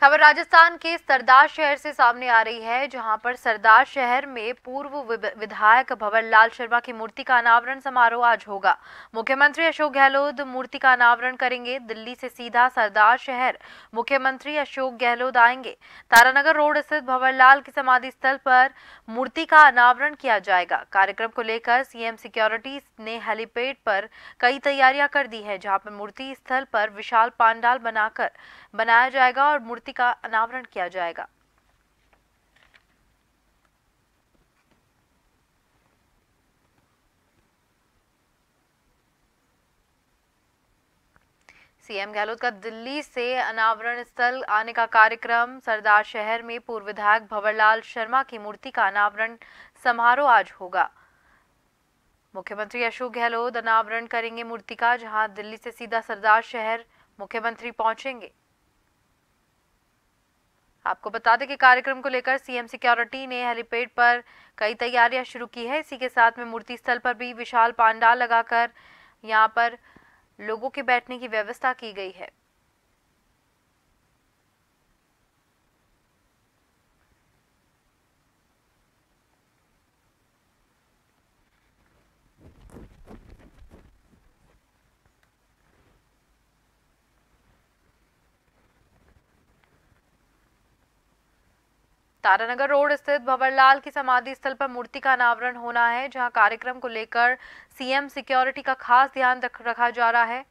खबर राजस्थान के सरदार शहर से सामने आ रही है जहां पर सरदार शहर में पूर्व विधायक भंवर लाल शर्मा की मूर्ति का अनावरण समारोह आज होगा मुख्यमंत्री अशोक गहलोत मूर्ति का अनावरण करेंगे दिल्ली से सीधा सरदार शहर मुख्यमंत्री अशोक गहलोत आएंगे तारानगर रोड स्थित भंवर लाल की समाधि स्थल पर मूर्ति का अनावरण किया जाएगा कार्यक्रम को लेकर सीएम सिक्योरिटी ने हेलीपेड पर कई तैयारियां कर दी है जहाँ पर मूर्ति स्थल पर विशाल पांडाल बनाकर बनाया जाएगा और मूर्ति मूर्ति का अनावरण किया जाएगा सीएम गहलोत का दिल्ली से अनावरण स्थल आने का कार्यक्रम सरदार शहर में पूर्व विधायक भंवरलाल शर्मा की मूर्ति का अनावरण समारोह आज होगा मुख्यमंत्री अशोक गहलोत अनावरण करेंगे मूर्ति का जहां दिल्ली से सीधा सरदार शहर मुख्यमंत्री पहुंचेंगे आपको बता दें कि कार्यक्रम को लेकर सीएम सिक्योरिटी ने हेलीपैड पर कई तैयारियां शुरू की है इसी के साथ में मूर्ति स्थल पर भी विशाल पांडाल लगाकर यहाँ पर लोगों के बैठने की व्यवस्था की गई है तारानगर रोड स्थित भंवरलाल की समाधि स्थल पर मूर्ति का अनावरण होना है जहां कार्यक्रम को लेकर सीएम सिक्योरिटी का खास ध्यान रखा जा रहा है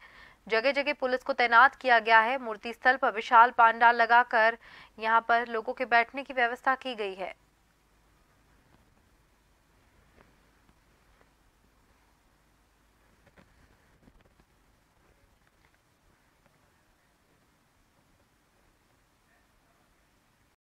जगह जगह पुलिस को तैनात किया गया है मूर्ति स्थल पर विशाल पांडाल लगाकर यहां पर लोगों के बैठने की व्यवस्था की गई है